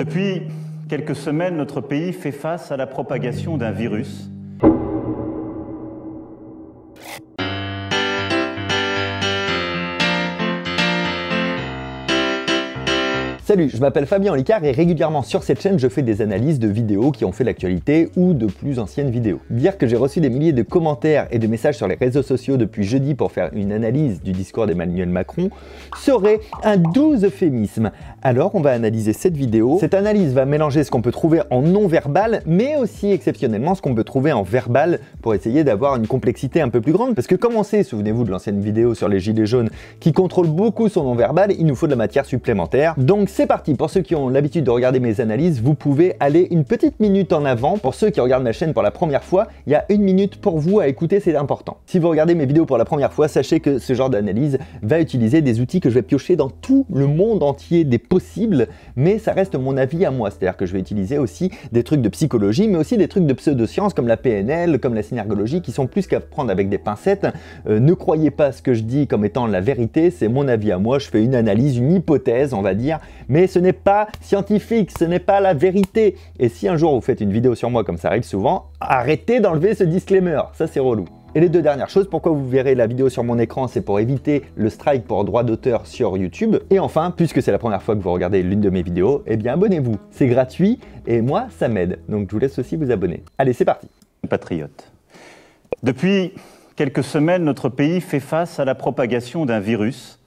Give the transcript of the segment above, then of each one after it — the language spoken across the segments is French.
Depuis quelques semaines, notre pays fait face à la propagation d'un virus Salut, je m'appelle Fabien Olicard et régulièrement sur cette chaîne, je fais des analyses de vidéos qui ont fait l'actualité ou de plus anciennes vidéos. Dire que j'ai reçu des milliers de commentaires et de messages sur les réseaux sociaux depuis jeudi pour faire une analyse du discours d'Emmanuel Macron serait un doux euphémisme. Alors, on va analyser cette vidéo. Cette analyse va mélanger ce qu'on peut trouver en non-verbal, mais aussi exceptionnellement ce qu'on peut trouver en verbal pour essayer d'avoir une complexité un peu plus grande. Parce que comme on sait, souvenez-vous de l'ancienne vidéo sur les gilets jaunes qui contrôle beaucoup son non-verbal, il nous faut de la matière supplémentaire. Donc, c'est parti, pour ceux qui ont l'habitude de regarder mes analyses, vous pouvez aller une petite minute en avant. Pour ceux qui regardent ma chaîne pour la première fois, il y a une minute pour vous à écouter, c'est important. Si vous regardez mes vidéos pour la première fois, sachez que ce genre d'analyse va utiliser des outils que je vais piocher dans tout le monde entier des possibles, mais ça reste mon avis à moi. C'est-à-dire que je vais utiliser aussi des trucs de psychologie, mais aussi des trucs de pseudosciences comme la PNL, comme la synergologie, qui sont plus qu'à prendre avec des pincettes. Euh, ne croyez pas ce que je dis comme étant la vérité, c'est mon avis à moi. Je fais une analyse, une hypothèse, on va dire, mais ce n'est pas scientifique, ce n'est pas la vérité. Et si un jour vous faites une vidéo sur moi, comme ça arrive souvent, arrêtez d'enlever ce disclaimer, ça c'est relou. Et les deux dernières choses, pourquoi vous verrez la vidéo sur mon écran, c'est pour éviter le strike pour droit d'auteur sur YouTube. Et enfin, puisque c'est la première fois que vous regardez l'une de mes vidéos, eh bien abonnez-vous, c'est gratuit et moi ça m'aide. Donc je vous laisse aussi vous abonner. Allez, c'est parti. Patriote. Depuis quelques semaines, notre pays fait face à la propagation d'un virus,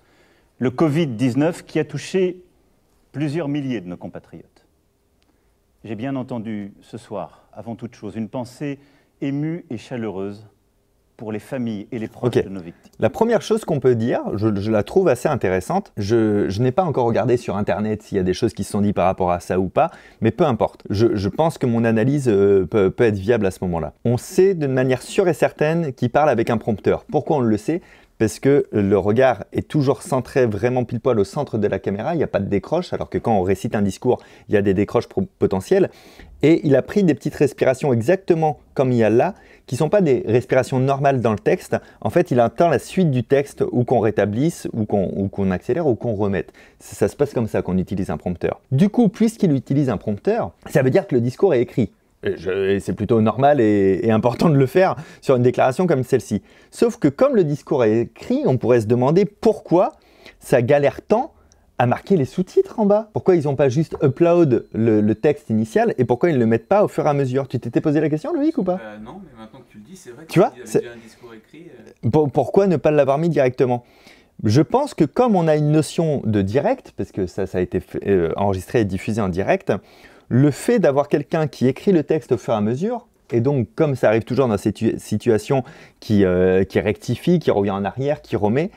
le Covid-19, qui a touché plusieurs milliers de nos compatriotes. J'ai bien entendu ce soir, avant toute chose, une pensée émue et chaleureuse pour les familles et les proches de nos victimes. La première chose qu'on peut dire, je, la trouve assez intéressante, je, n'ai pas encore regardé sur Internet s'il y a des choses qui se sont dites par rapport à ça ou pas, mais peu importe, je, pense que mon analyse euh, peut, peut être viable à ce moment-là. On sait d'une manière sûre et certaine qu'il parle avec un prompteur. Pourquoi on le sait parce que le regard est toujours centré vraiment pile poil au centre de la caméra, il n'y a pas de décroche, alors que quand on récite un discours, il y a des décroches potentielles. Et il a pris des petites respirations exactement comme il y a là, qui ne sont pas des respirations normales dans le texte. En fait, il attend la suite du texte ou qu'on rétablisse, ou qu'on accélère, ou qu'on remette. ça se passe comme ça qu'on utilise un prompteur. Du coup, puisqu'il utilise un prompteur, ça veut dire que le discours est écrit. Et, c'est plutôt normal et, important de le faire sur une déclaration comme celle-ci. Sauf que comme le discours est écrit, on pourrait se demander pourquoi ça galère tant à marquer les sous-titres en bas. Pourquoi ils n'ont pas juste upload le, texte initial et pourquoi ils ne le mettent pas au fur et à mesure Tu t'étais posé la question, Loïc, ou pas euh, Non, mais maintenant que tu le dis, c'est vrai que y avait un discours écrit. Euh. pourquoi ne pas l'avoir mis directement je pense que comme on a une notion de direct, parce que ça, ça a été euh, enregistré et diffusé en direct, le fait d'avoir quelqu'un qui écrit le texte au fur et à mesure, et donc comme ça arrive toujours dans cette situation situations euh, qui rectifie, qui revient en arrière, qui remet,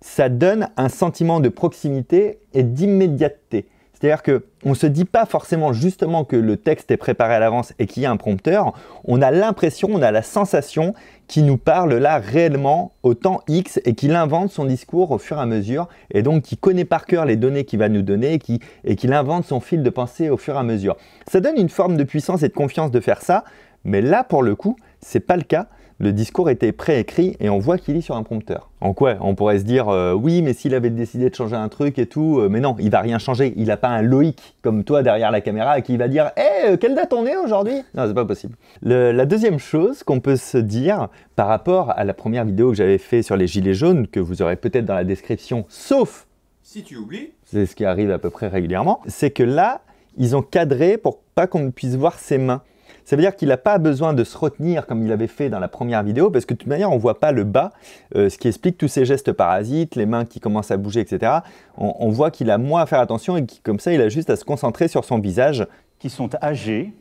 ça donne un sentiment de proximité et d'immédiateté. C'est-à-dire qu'on ne se dit pas forcément justement que le texte est préparé à l'avance et qu'il y a un prompteur. On a l'impression, on a la sensation qu'il nous parle là réellement au temps X et qu'il invente son discours au fur et à mesure et donc qu'il connaît par cœur les données qu'il va nous donner et qu'il invente son fil de pensée au fur et à mesure. Ça donne une forme de puissance et de confiance de faire ça, mais là pour le coup, ce n'est pas le cas le discours était préécrit et on voit qu'il lit sur un prompteur. En quoi on pourrait se dire euh, oui, mais s'il avait décidé de changer un truc et tout, euh, mais non, il va rien changer. Il n'a pas un Loïc comme toi derrière la caméra qui va dire hé, euh, quelle date on est aujourd'hui Non, c'est pas possible. la deuxième chose qu'on peut se dire par rapport à la première vidéo que j'avais fait sur les gilets jaunes, que vous aurez peut-être dans la description, sauf si tu oublies, c'est ce qui arrive à peu près régulièrement, c'est que là, ils ont cadré pour pas qu'on puisse voir ses mains. Ça veut dire qu'il n'a pas besoin de se retenir comme il avait fait dans la première vidéo, parce que de toute manière, on ne voit pas le bas, euh, ce qui explique tous ces gestes parasites, les mains qui commencent à bouger, etc. On, voit qu'il a moins à faire attention et que, comme ça, il a juste à se concentrer sur son visage. Qui sont âgés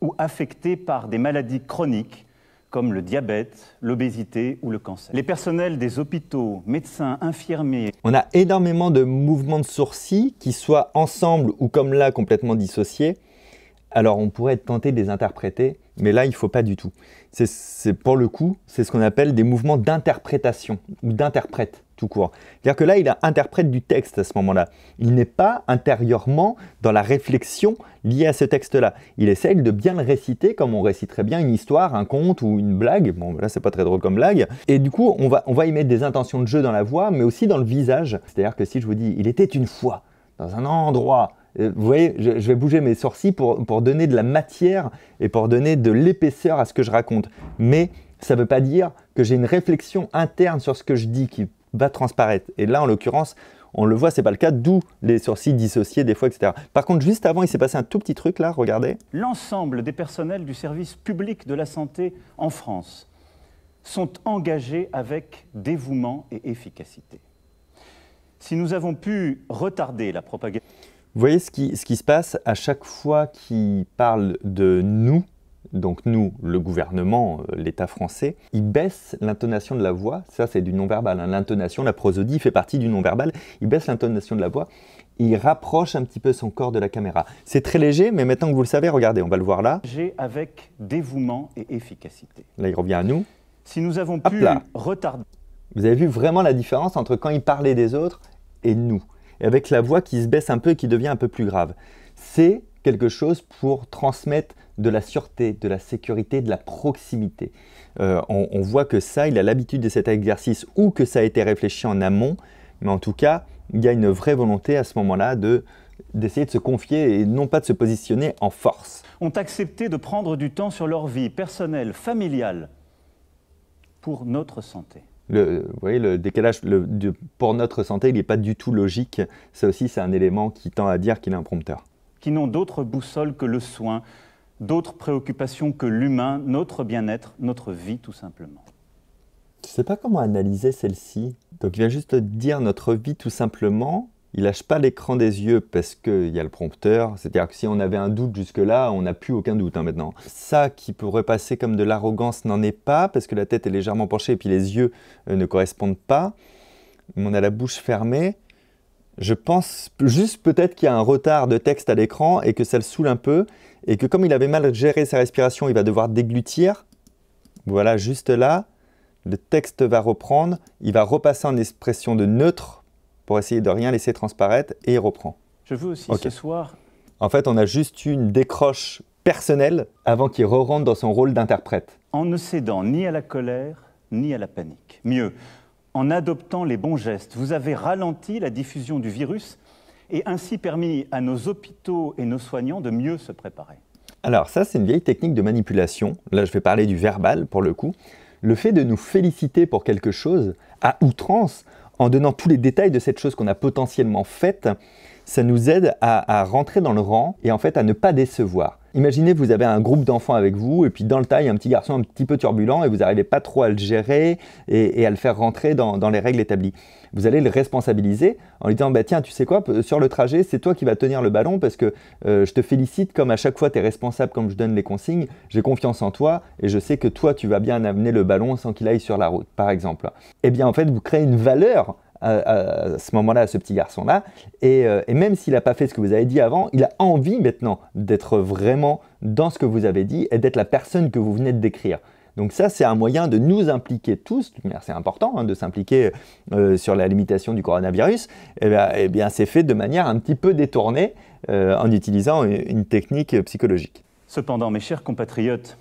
ou affectés par des maladies chroniques comme le diabète, l'obésité ou le cancer. Les personnels des hôpitaux, médecins, infirmiers. On a énormément de mouvements de sourcils qui soient ensemble ou comme là complètement dissociés alors on pourrait être tenté de les interpréter, mais là, il ne faut pas du tout. C'est Pour le coup, c'est ce qu'on appelle des mouvements d'interprétation, ou d'interprète tout court. C'est-à-dire que là, il interprète du texte à ce moment-là. Il n'est pas intérieurement dans la réflexion liée à ce texte-là. Il essaye de bien le réciter comme on réciterait bien une histoire, un conte ou une blague. Bon, là, c'est pas très drôle comme blague. Et du coup, on va, on va y mettre des intentions de jeu dans la voix, mais aussi dans le visage. C'est-à-dire que si je vous dis « il était une fois », dans un endroit euh, vous voyez, je, vais bouger mes sourcils pour, pour donner de la matière et pour donner de l'épaisseur à ce que je raconte. Mais ça ne veut pas dire que j'ai une réflexion interne sur ce que je dis qui va transparaître. Et là, en l'occurrence, on le voit, ce n'est pas le cas, d'où les sourcils dissociés des fois, etc. Par contre, juste avant, il s'est passé un tout petit truc là, regardez. L'ensemble des personnels du service public de la santé en France sont engagés avec dévouement et efficacité. Si nous avons pu retarder la propagation... Vous voyez ce qui, se passe à chaque fois qu'il parle de nous, donc nous, le gouvernement, euh, l'État français, il baisse l'intonation de la voix, ça c'est du non-verbal, hein. l'intonation, la prosodie fait partie du non-verbal, il baisse l'intonation de la voix, il rapproche un petit peu son corps de la caméra. C'est très léger, mais maintenant que vous le savez, regardez, on va le voir là. J'ai avec dévouement et efficacité. Là, il revient à nous. Si nous avons pu retarder... Vous avez vu vraiment la différence entre quand il parlait des autres et nous et avec la voix qui se baisse un peu et qui devient un peu plus grave. C'est quelque chose pour transmettre de la sûreté, de la sécurité, de la proximité. Euh, on, voit que ça, il a l'habitude de cet exercice ou que ça a été réfléchi en amont, mais en tout cas, il y a une vraie volonté à ce moment-là de d'essayer de se confier et non pas de se positionner en force. Ont accepté de prendre du temps sur leur vie personnelle, familiale, pour notre santé. Le, vous voyez, le décalage pour notre santé, il n'est pas du tout logique. Ça aussi, c'est un élément qui tend à dire qu'il est un prompteur. Qui n'ont d'autres boussoles que le soin, d'autres préoccupations que l'humain, notre bien-être, notre vie tout simplement. Je ne sais pas comment analyser celle-ci. Donc il vient juste dire notre vie tout simplement il lâche pas l'écran des yeux parce qu'il y a le prompteur. C'est-à-dire que si on avait un doute jusque-là, on n'a plus aucun doute hein, maintenant. Ça qui pourrait passer comme de l'arrogance n'en est pas parce que la tête est légèrement penchée et puis les yeux euh, ne correspondent pas. On a la bouche fermée. Je pense juste peut-être qu'il y a un retard de texte à l'écran et que ça le saoule un peu et que comme il avait mal géré sa respiration, il va devoir déglutir. Voilà, juste là, le texte va reprendre, il va repasser en expression de neutre pour essayer de rien laisser transparaître et il reprend. Je veux aussi ce soir. En fait, on a juste une décroche personnelle avant qu'il re-rentre dans son rôle d'interprète. En ne cédant ni à la colère, ni à la panique. Mieux, en adoptant les bons gestes, vous avez ralenti la diffusion du virus et ainsi permis à nos hôpitaux et nos soignants de mieux se préparer. Alors ça, c'est une vieille technique de manipulation. Là, je vais parler du verbal pour le coup. Le fait de nous féliciter pour quelque chose à outrance en donnant tous les détails de cette chose qu'on a potentiellement faite, ça nous aide à, rentrer dans le rang et en fait à ne pas décevoir imaginez, vous avez un groupe d'enfants avec vous, et puis dans le tas, a un petit garçon un petit peu turbulent, et vous n'arrivez pas trop à le gérer et, à le faire rentrer dans, les règles établies. Vous allez le responsabiliser en lui disant bah, Tiens, tu sais quoi, sur le trajet, c'est toi qui vas tenir le ballon parce que euh, je te félicite, comme à chaque fois, tu es responsable, comme je donne les consignes, j'ai confiance en toi et je sais que toi, tu vas bien amener le ballon sans qu'il aille sur la route, par exemple. Eh bien, en fait, vous créez une valeur à, ce moment-là, à ce petit garçon-là. Et, euh, même s'il n'a pas fait ce que vous avez dit avant, il a envie maintenant d'être vraiment dans ce que vous avez dit et d'être la personne que vous venez de décrire. Donc ça, c'est un moyen de nous impliquer tous, c'est important hein, de s'impliquer euh, sur la limitation du coronavirus, et eh eh bien, c'est fait de manière un petit peu détournée euh, en utilisant une, technique psychologique. Cependant, mes chers compatriotes,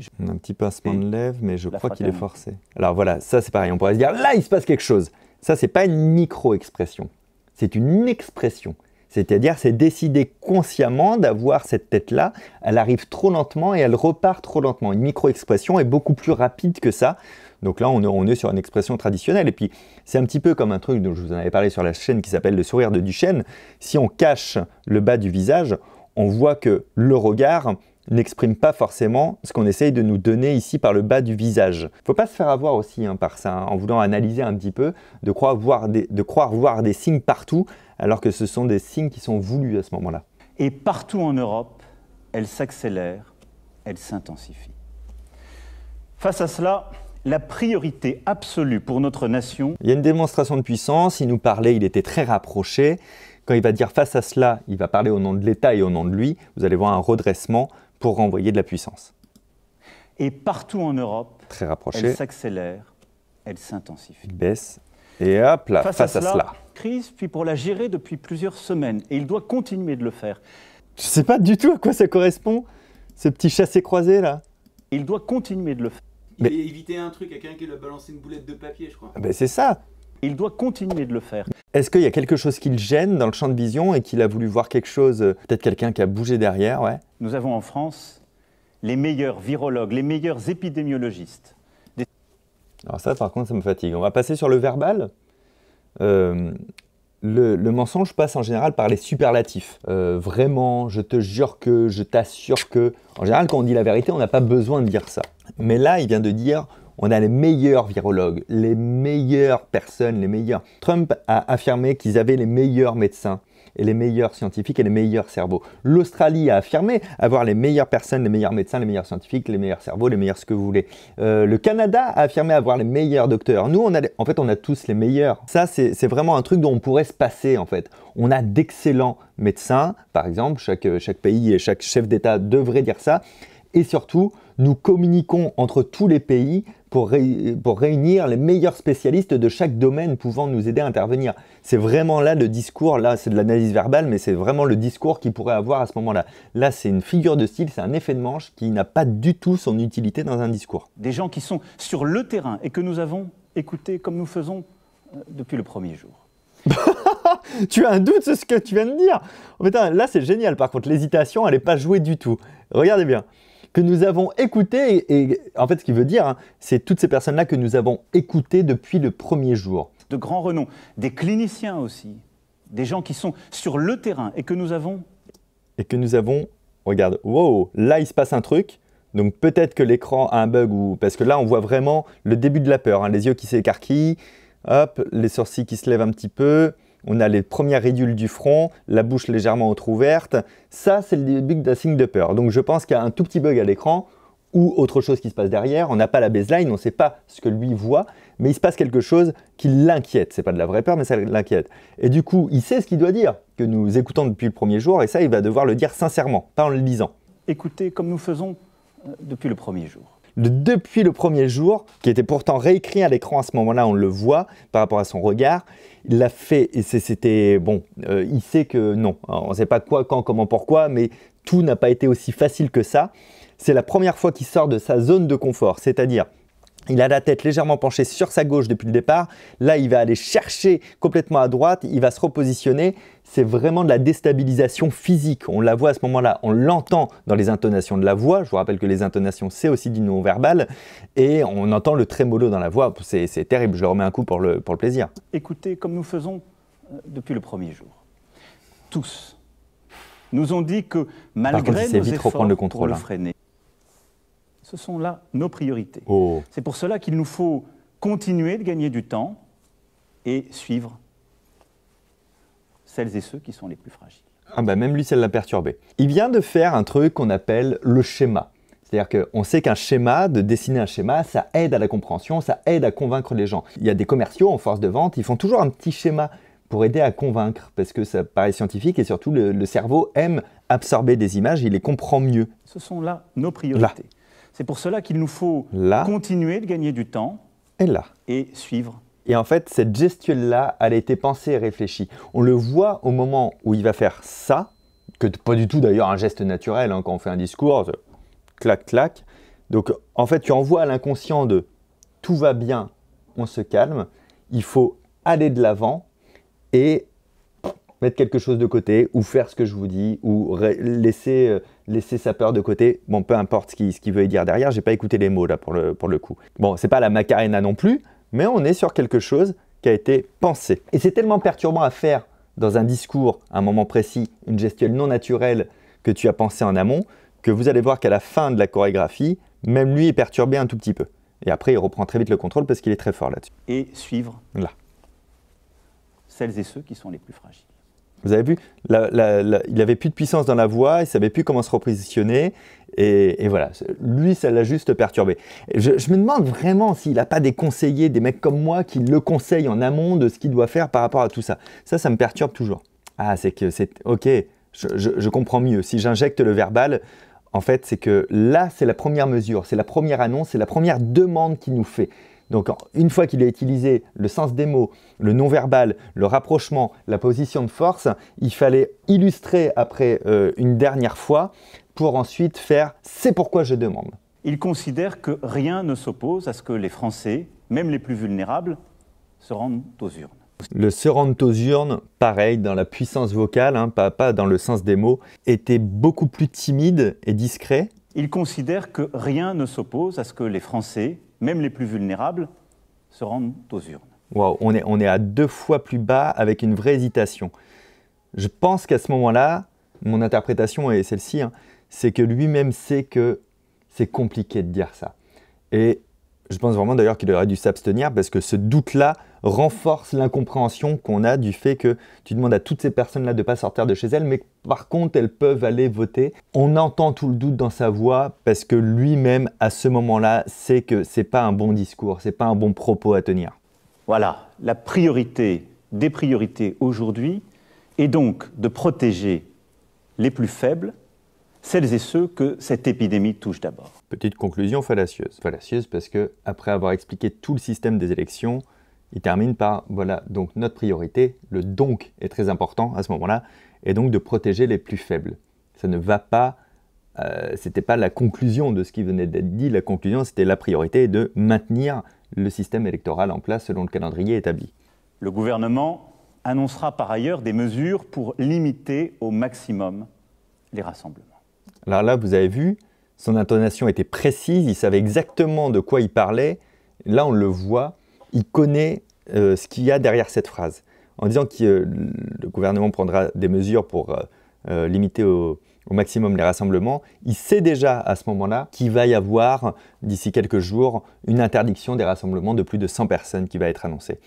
je... Un petit pincement de lèvres, mais je crois qu'il est forcé. Alors voilà, ça c'est pareil, on pourrait se dire, là il se passe quelque chose. Ça, n'est pas une micro-expression, c'est une expression. C'est-à-dire, c'est décider consciemment d'avoir cette tête-là. Elle arrive trop lentement et elle repart trop lentement. Une micro-expression est beaucoup plus rapide que ça. Donc là, on est, on est sur une expression traditionnelle. Et puis, c'est un petit peu comme un truc dont je vous en avais parlé sur la chaîne qui s'appelle le sourire de Duchesne. Si on cache le bas du visage, on voit que le regard n'exprime pas forcément ce qu'on essaye de nous donner ici par le bas du visage. Il ne Faut pas se faire avoir aussi hein, par ça, hein, en voulant analyser un petit peu, de croire, voir des, de croire voir des signes partout, alors que ce sont des signes qui sont voulus à ce moment-là. Et partout en Europe, elle s'accélère, elle s'intensifie. Face à cela, la priorité absolue pour notre nation. Il y a une démonstration de puissance, il nous parlait, il était très rapproché. Quand il va dire face à cela, il va parler au nom de l'État et au nom de lui. Vous allez voir un redressement pour renvoyer de la puissance. Et partout en Europe, Très rapproché. elle s'accélère, elle s'intensifie. elle Baisse et hop là, face, à, cela, Crise, puis pour la gérer depuis plusieurs semaines. Et il doit continuer de le faire. Je ne sais pas du tout à quoi ça correspond, ce petit chassé-croisé là. Il doit continuer de le faire. Il Mais... éviter un truc à quelqu'un qui lui a balancé une boulette de papier, je crois. Ah ben c'est ça il doit continuer de le faire. Est-ce qu'il y a quelque chose qui le gêne dans le champ de vision et qu'il a voulu voir quelque chose, euh, peut-être quelqu'un qui a bougé derrière ouais. Nous avons en France les meilleurs virologues, les meilleurs épidémiologistes. Alors ça, par contre, ça me fatigue. On va passer sur le verbal. Euh, le, mensonge passe en général par les superlatifs. Euh, vraiment, je te jure que, je t'assure que. En général, quand on dit la vérité, on n'a pas besoin de dire ça. Mais là, il vient de dire on a les meilleurs virologues, les meilleures personnes, les meilleurs. Trump a affirmé qu'ils avaient les meilleurs médecins et les meilleurs scientifiques et les meilleurs cerveaux. L'Australie a affirmé avoir les meilleures personnes, les meilleurs médecins, les meilleurs scientifiques, les meilleurs cerveaux, les meilleurs ce que vous voulez. Euh, le Canada a affirmé avoir les meilleurs docteurs. Nous, en fait, on a tous les meilleurs. Ça, c'est vraiment un truc dont on pourrait se passer, en fait. On a d'excellents médecins, par exemple. Chaque, chaque pays et chaque chef d'État devrait dire ça. Et surtout, nous communiquons entre tous les pays pour, réunir les meilleurs spécialistes de chaque domaine pouvant nous aider à intervenir. C'est vraiment là le discours, là c'est de l'analyse verbale, mais c'est vraiment le discours qu'il pourrait avoir à ce moment-là. Là, c'est une figure de style, c'est un effet de manche qui n'a pas du tout son utilité dans un discours. Des gens qui sont sur le terrain et que nous avons écoutés comme nous faisons euh, depuis le premier jour. tu as un doute sur ce que tu viens de dire Là c'est génial par contre, l'hésitation elle n'est pas jouée du tout. Regardez bien que nous avons écouté, et, en fait ce qu'il veut dire, hein, c'est toutes ces personnes-là que nous avons écoutées depuis le premier jour. De grands renom, des cliniciens aussi, des gens qui sont sur le terrain et que nous avons... Et que nous avons, regarde, wow, là il se passe un truc, donc peut-être que l'écran a un bug, ou parce que là on voit vraiment le début de la peur, hein, les yeux qui s'écarquillent, hop, les sourcils qui se lèvent un petit peu, on a les premières ridules du front, la bouche légèrement entrouverte. Ça, c'est le début d'un signe de peur. Donc je pense qu'il y a un tout petit bug à l'écran ou autre chose qui se passe derrière. On n'a pas la baseline, on ne sait pas ce que lui voit, mais il se passe quelque chose qui l'inquiète. Ce n'est pas de la vraie peur, mais ça l'inquiète. Et du coup, il sait ce qu'il doit dire, que nous écoutons depuis le premier jour, et ça, il va devoir le dire sincèrement, pas en le lisant. Écoutez comme nous faisons euh, depuis le premier jour depuis le premier jour, qui était pourtant réécrit à l'écran à ce moment-là, on le voit par rapport à son regard. Il l'a fait et c'était bon. Euh, il sait que non, hein, on ne sait pas quoi, quand, comment, pourquoi, mais tout n'a pas été aussi facile que ça. C'est la première fois qu'il sort de sa zone de confort, c'est-à-dire il a la tête légèrement penchée sur sa gauche depuis le départ. Là, il va aller chercher complètement à droite. Il va se repositionner. C'est vraiment de la déstabilisation physique. On la voit à ce moment-là. On l'entend dans les intonations de la voix. Je vous rappelle que les intonations, c'est aussi du non-verbal. Et on entend le trémolo dans la voix. C'est terrible. Je le remets un coup pour le, plaisir. Écoutez, comme nous faisons euh, depuis le premier jour, tous nous ont dit que malgré nos vite efforts reprendre le contrôle, pour le hein. freiner, ce sont là nos priorités. Oh. C'est pour cela qu'il nous faut continuer de gagner du temps et suivre celles et ceux qui sont les plus fragiles. Ah bah, même lui, celle l'a perturbé. Il vient de faire un truc qu'on appelle le schéma. C'est-à-dire qu'on sait qu'un schéma, de dessiner un schéma, ça aide à la compréhension, ça aide à convaincre les gens. Il y a des commerciaux en force de vente, ils font toujours un petit schéma pour aider à convaincre, parce que ça paraît scientifique et surtout le, cerveau aime absorber des images, il les comprend mieux. Ce sont là nos priorités. C'est pour cela qu'il nous faut continuer de gagner du temps et là et suivre. Et en fait, cette gestuelle-là, elle a été pensée et réfléchie. On le voit au moment où il va faire ça, que pas du tout d'ailleurs un geste naturel hein, quand on fait un discours, euh, clac clac. Donc en fait, tu envoies à l'inconscient de tout va bien, on se calme, il faut aller de l'avant et mettre quelque chose de côté ou faire ce que je vous dis ou laisser, euh, laisser sa peur de côté. Bon, peu importe ce qu'il qui veut dire derrière, j'ai pas écouté les mots là pour le, pour le coup. Bon, c'est pas la Macarena non plus, mais on est sur quelque chose qui a été pensé. Et c'est tellement perturbant à faire dans un discours, à un moment précis, une gestuelle non naturelle que tu as pensé en amont, que vous allez voir qu'à la fin de la chorégraphie, même lui est perturbé un tout petit peu. Et après, il reprend très vite le contrôle parce qu'il est très fort là-dessus. Et suivre. Là. Celles et ceux qui sont les plus fragiles. Vous avez vu, il avait plus de puissance dans la voix, il savait plus comment se repositionner, et, voilà, lui, ça l'a juste perturbé. Je, me demande vraiment s'il n'a pas des conseillers, des mecs comme moi, qui le conseillent en amont de ce qu'il doit faire par rapport à tout ça. Ça, ça me perturbe toujours. Ah, c'est que c'est... Ok, je, je comprends mieux. Si j'injecte le verbal, en fait, c'est que là, c'est la première mesure, c'est la première annonce, c'est la première demande qu'il nous fait. Donc une fois qu'il a utilisé le sens des mots, le non-verbal, le rapprochement, la position de force, il fallait illustrer après euh, une dernière fois pour ensuite faire c'est pourquoi je demande. Il considère que rien ne s'oppose à ce que les Français, même les plus vulnérables, se rendent aux urnes. Le se rendent aux urnes, pareil, dans la puissance vocale, hein, pas dans le sens des mots, était beaucoup plus timide et discret. Il considère que rien ne s'oppose à ce que les Français, même les plus vulnérables, se rendent aux urnes. on est, à deux fois plus bas avec une vraie hésitation. Je pense qu'à ce moment-là, mon interprétation est celle-ci, hein, c'est que lui-même sait que c'est compliqué de dire ça. Et je pense vraiment d'ailleurs qu'il aurait dû s'abstenir parce que ce doute-là renforce l'incompréhension qu'on a du fait que tu demandes à toutes ces personnes-là de ne pas sortir de chez elles, mais par contre, elles peuvent aller voter. On entend tout le doute dans sa voix parce que lui-même, à ce moment-là, sait que ce n'est pas un bon discours, c'est pas un bon propos à tenir. Voilà, la priorité des priorités aujourd'hui est donc de protéger les plus faibles, celles et ceux que cette épidémie touche d'abord. Petite conclusion fallacieuse. Fallacieuse parce que, après avoir expliqué tout le système des élections, il termine par voilà, donc notre priorité, le donc est très important à ce moment-là, et donc de protéger les plus faibles. Ça ne va pas, euh, c'était pas la conclusion de ce qui venait d'être dit, la conclusion c'était la priorité de maintenir le système électoral en place selon le calendrier établi. Le gouvernement annoncera par ailleurs des mesures pour limiter au maximum les rassemblements. Alors là, vous avez vu, son intonation était précise, il savait exactement de quoi il parlait. Là, on le voit, il connaît euh, ce qu'il y a derrière cette phrase. En disant que euh, le gouvernement prendra des mesures pour euh, limiter au, au, maximum les rassemblements, il sait déjà à ce moment-là qu'il va y avoir d'ici quelques jours une interdiction des rassemblements de plus de 100 personnes qui va être annoncée.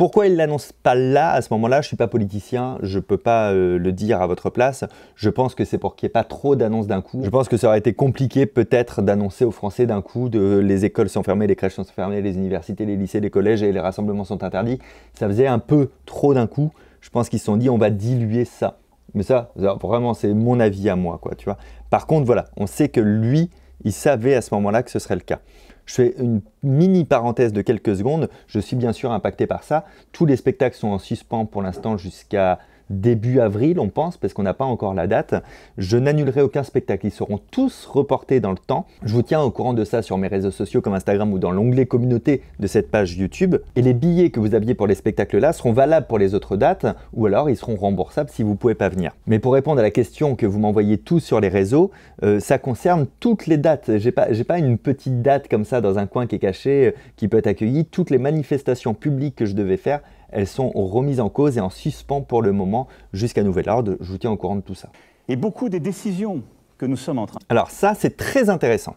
Pourquoi il ne l'annonce pas là, à ce moment-là Je ne suis pas politicien, je ne peux pas euh, le dire à votre place. Je pense que c'est pour qu'il n'y ait pas trop d'annonces d'un coup. Je pense que ça aurait été compliqué peut-être d'annoncer aux Français d'un coup de les écoles sont fermées, les crèches sont fermées, les universités, les lycées, les collèges et les rassemblements sont interdits. Ça faisait un peu trop d'un coup. Je pense qu'ils se sont dit on va diluer ça. Mais ça, vraiment, c'est mon avis à moi, quoi, tu vois. Par contre, voilà, on sait que lui, il savait à ce moment-là que ce serait le cas. Je fais une mini parenthèse de quelques secondes. Je suis bien sûr impacté par ça. Tous les spectacles sont en suspens pour l'instant jusqu'à début avril, on pense, parce qu'on n'a pas encore la date. Je n'annulerai aucun spectacle. Ils seront tous reportés dans le temps. Je vous tiens au courant de ça sur mes réseaux sociaux comme Instagram ou dans l'onglet communauté de cette page YouTube. Et les billets que vous aviez pour les spectacles là seront valables pour les autres dates ou alors ils seront remboursables si vous ne pouvez pas venir. Mais pour répondre à la question que vous m'envoyez tous sur les réseaux, euh, ça concerne toutes les dates. J'ai pas, pas une petite date comme ça dans un coin qui est caché euh, qui peut être accueillie. Toutes les manifestations publiques que je devais faire, elles sont remises en cause et en suspens pour le moment jusqu'à nouvel ordre. Je vous tiens au courant de tout ça. Et beaucoup des décisions que nous sommes en train. Alors ça, c'est très intéressant.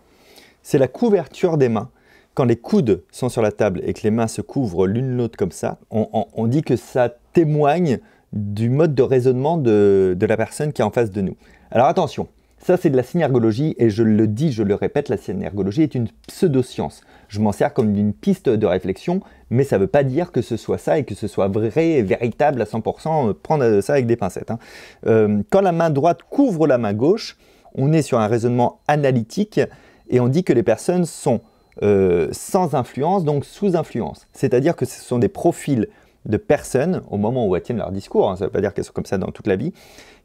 C'est la couverture des mains. Quand les coudes sont sur la table et que les mains se couvrent l'une l'autre comme ça, on, dit que ça témoigne du mode de raisonnement de la personne qui est en face de nous. Alors attention, ça, c'est de la synergologie, et je le dis, je le répète, la synergologie est une pseudo-science. Je m'en sers comme d'une piste de réflexion, mais ça ne veut pas dire que ce soit ça et que ce soit vrai et véritable à 100%, euh, prendre ça avec des pincettes. Hein. Euh, quand la main droite couvre la main gauche, on est sur un raisonnement analytique, et on dit que les personnes sont euh, sans influence, donc sous influence. C'est-à-dire que ce sont des profils de personnes, au moment où elles tiennent leur discours, hein, ça ne veut pas dire qu'elles sont comme ça dans toute la vie,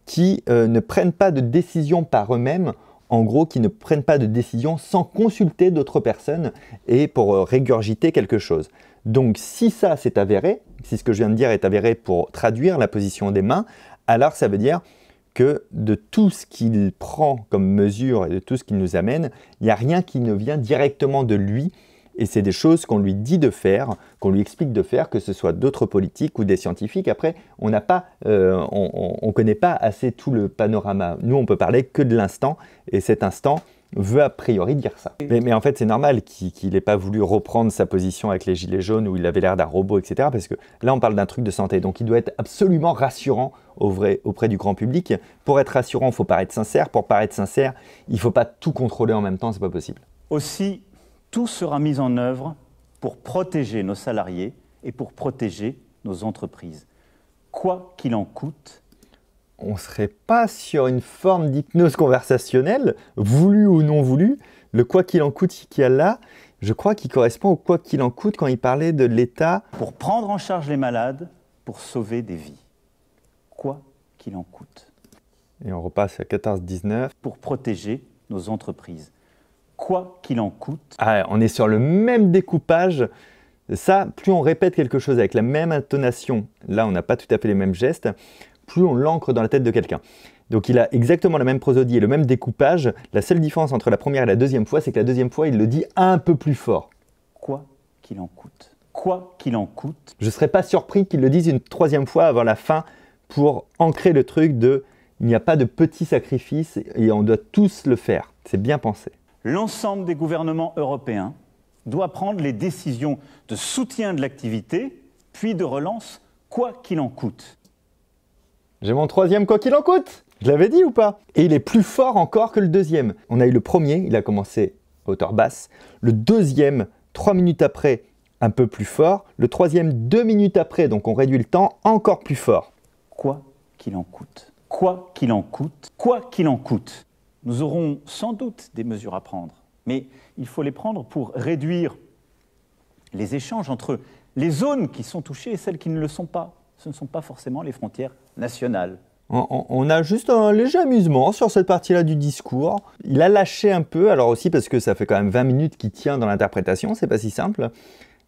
qui euh, ne prennent pas de décision par eux-mêmes, en gros, qui ne prennent pas de décision sans consulter d'autres personnes et pour euh, régurgiter quelque chose. Donc si ça s'est avéré, si ce que je viens de dire est avéré pour traduire la position des mains, alors ça veut dire que de tout ce qu'il prend comme mesure et de tout ce qu'il nous amène, il n'y a rien qui ne vient directement de lui, et c'est des choses qu'on lui dit de faire, qu'on lui explique de faire, que ce soit d'autres politiques ou des scientifiques. Après, on n'a pas, euh, on, connaît pas assez tout le panorama. Nous, on peut parler que de l'instant, et cet instant veut a priori dire ça. Mais, en fait, c'est normal qu'il n'ait pas voulu reprendre sa position avec les Gilets jaunes où il avait l'air d'un robot, etc. Parce que là, on parle d'un truc de santé. Donc, il doit être absolument rassurant auprès, auprès du grand public. Pour être rassurant, il faut paraître sincère. Pour paraître sincère, il ne faut pas tout contrôler en même temps, c'est pas possible. Aussi, tout sera mis en œuvre pour protéger nos salariés et pour protéger nos entreprises. Quoi qu'il en coûte, on ne serait pas sur une forme d'hypnose conversationnelle, voulue ou non voulue. Le quoi qu'il en coûte qu'il y a là, je crois qu'il correspond au quoi qu'il en coûte quand il parlait de l'État. Pour prendre en charge les malades, pour sauver des vies. Quoi qu'il en coûte. Et on repasse à 14-19. Pour protéger nos entreprises quoi qu'il en coûte. Ah, on est sur le même découpage. Ça, plus on répète quelque chose avec la même intonation, là on n'a pas tout à fait les mêmes gestes, plus on l'ancre dans la tête de quelqu'un. Donc il a exactement la même prosodie et le même découpage. La seule différence entre la première et la deuxième fois, c'est que la deuxième fois, il le dit un peu plus fort. Quoi qu'il en coûte. Quoi qu'il en coûte. Je ne serais pas surpris qu'il le dise une troisième fois avant la fin pour ancrer le truc de il n'y a pas de petit sacrifice et on doit tous le faire. C'est bien pensé l'ensemble des gouvernements européens doit prendre les décisions de soutien de l'activité, puis de relance, quoi qu'il en coûte. J'ai mon troisième quoi qu'il en coûte Je l'avais dit ou pas Et il est plus fort encore que le deuxième. On a eu le premier, il a commencé hauteur basse. Le deuxième, trois minutes après, un peu plus fort. Le troisième, deux minutes après, donc on réduit le temps, encore plus fort. Quoi qu'il en coûte. Quoi qu'il en coûte. Quoi qu'il en coûte. Nous aurons sans doute des mesures à prendre, mais il faut les prendre pour réduire les échanges entre les zones qui sont touchées et celles qui ne le sont pas. Ce ne sont pas forcément les frontières nationales. On a juste un léger amusement sur cette partie-là du discours. Il a lâché un peu, alors aussi parce que ça fait quand même 20 minutes qu'il tient dans l'interprétation, c'est pas si simple.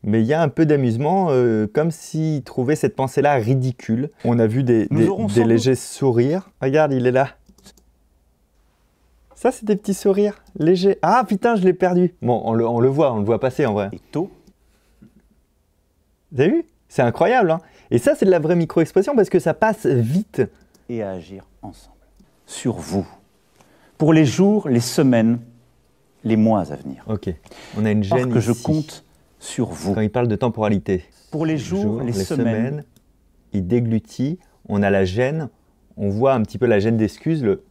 Mais il y a un peu d'amusement, euh, comme s'il trouvait cette pensée-là ridicule. On a vu des, légers sourires. Regarde, il est là. Ça, c'est des petits sourires légers. Ah putain, je l'ai perdu. Bon, on le, voit, on le voit passer en vrai. Et tôt. Vous avez vu C'est incroyable. Hein Et ça, c'est de la vraie micro-expression parce que ça passe vite. Et à agir ensemble. Sur vous. Pour les jours, les semaines, les mois à venir. Ok. On a une gêne. Parce que je compte sur vous. Quand il parle de temporalité. Pour les jours, les, semaines. Il déglutit. On a la gêne. On voit un petit peu la gêne d'excuse, le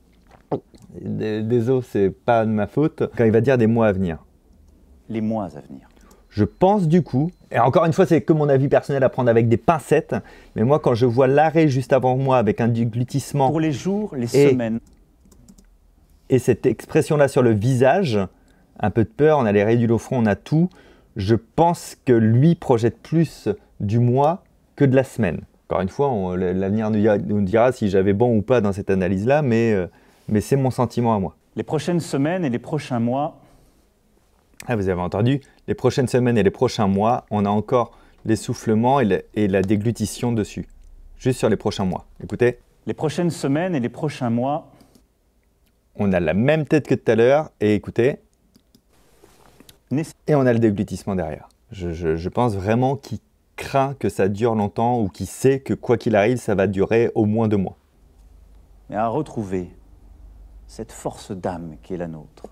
des Désolé, c'est pas de ma faute. Quand il va dire des mois à venir. Les mois à venir. Je pense du coup, et encore une fois, c'est que mon avis personnel à prendre avec des pincettes, mais moi, quand je vois l'arrêt juste avant moi avec un gloutissement Pour les jours, les semaines. Et cette expression-là sur le visage, un peu de peur, on a les ridules au front, on a tout. Je pense que lui projette plus du mois que de la semaine. Encore une fois, l'avenir nous, dira si j'avais bon ou pas dans cette analyse-là, mais. Euh, mais c'est mon sentiment à moi. Les prochaines semaines et les prochains mois. Ah, vous avez entendu Les prochaines semaines et les prochains mois, on a encore l'essoufflement et, et la déglutition dessus. Juste sur les prochains mois. Écoutez. Les prochaines semaines et les prochains mois. On a la même tête que tout à l'heure et écoutez. Et on a le déglutissement derrière. Je, pense vraiment qu'il craint que ça dure longtemps ou qu'il sait que quoi qu'il arrive, ça va durer au moins deux mois. Mais à retrouver cette force d'âme qui est la nôtre.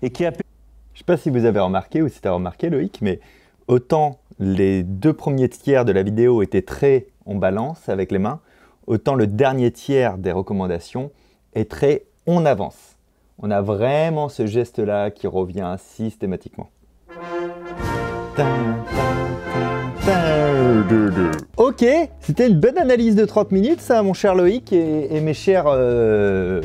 Et qui a... Je ne sais pas si vous avez remarqué ou si tu as remarqué Loïc, mais autant les deux premiers tiers de la vidéo étaient très on balance avec les mains, autant le dernier tiers des recommandations est très on avance. On a vraiment ce geste-là qui revient systématiquement. Ok, c'était une bonne analyse de 30 minutes ça mon cher Loïc et, mes chers... Euh,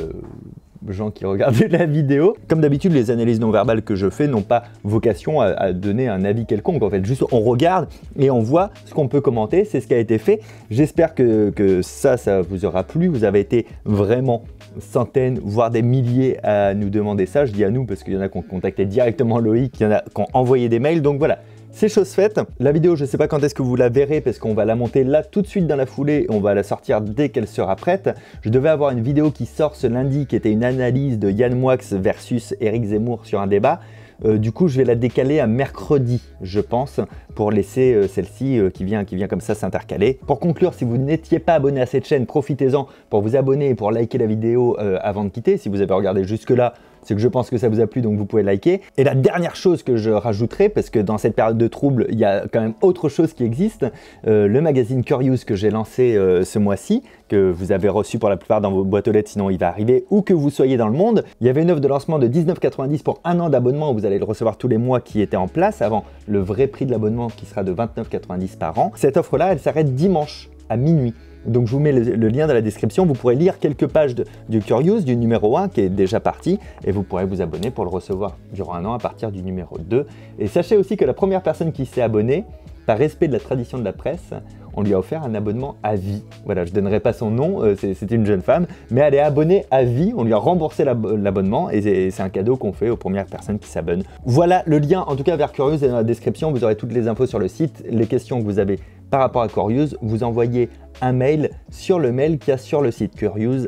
gens qui regardaient la vidéo. Comme d'habitude, les analyses non verbales que je fais n'ont pas vocation à, donner un avis quelconque. En fait, juste on regarde et on voit ce qu'on peut commenter, c'est ce qui a été fait. J'espère que, que ça, ça vous aura plu. Vous avez été vraiment centaines, voire des milliers à nous demander ça. Je dis à nous parce qu'il y en a qui ont contacté directement Loïc, il y en a qui ont envoyé des mails. Donc voilà, c'est chose faite. La vidéo, je ne sais pas quand est-ce que vous la verrez parce qu'on va la monter là tout de suite dans la foulée et on va la sortir dès qu'elle sera prête. Je devais avoir une vidéo qui sort ce lundi qui était une analyse de Yann Moix versus Eric Zemmour sur un débat. Euh, du coup, je vais la décaler à mercredi, je pense, pour laisser euh, celle-ci euh, qui, vient, qui vient comme ça s'intercaler. Pour conclure, si vous n'étiez pas abonné à cette chaîne, profitez-en pour vous abonner et pour liker la vidéo avant de quitter. Si vous avez regardé jusque-là, c'est que je pense que ça vous a plu, donc vous pouvez liker. Et la dernière chose que je rajouterai, parce que dans cette période de trouble, il y a quand même autre chose qui existe, euh, le magazine Curious que j'ai lancé euh, ce mois-ci, que vous avez reçu pour la plupart dans vos boîtes aux lettres, sinon il va arriver, où que vous soyez dans le monde. Il y avait une offre de lancement de 19,90 pour un an d'abonnement, vous allez le recevoir tous les mois qui était en place avant le vrai prix de l'abonnement qui sera de 29,90 par an. Cette offre-là, elle s'arrête dimanche à minuit. Donc je vous mets le, lien dans la description, vous pourrez lire quelques pages du Curious, du numéro 1 qui est déjà parti, et vous pourrez vous abonner pour le recevoir durant un an à partir du numéro 2. Et sachez aussi que la première personne qui s'est abonnée, par respect de la tradition de la presse, on lui a offert un abonnement à vie. Voilà, je ne donnerai pas son nom, euh, c'est une jeune femme, mais elle est abonnée à vie, on lui a remboursé l'abonnement et c'est un cadeau qu'on fait aux premières personnes qui s'abonnent. Voilà, le lien en tout cas vers Curious est dans la description, vous aurez toutes les infos sur le site, les questions que vous avez par rapport à Curious, vous envoyez un mail sur le mail qu'il y a sur le site curious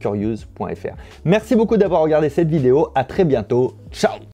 curious.fr. Merci beaucoup d'avoir regardé cette vidéo, à très bientôt, ciao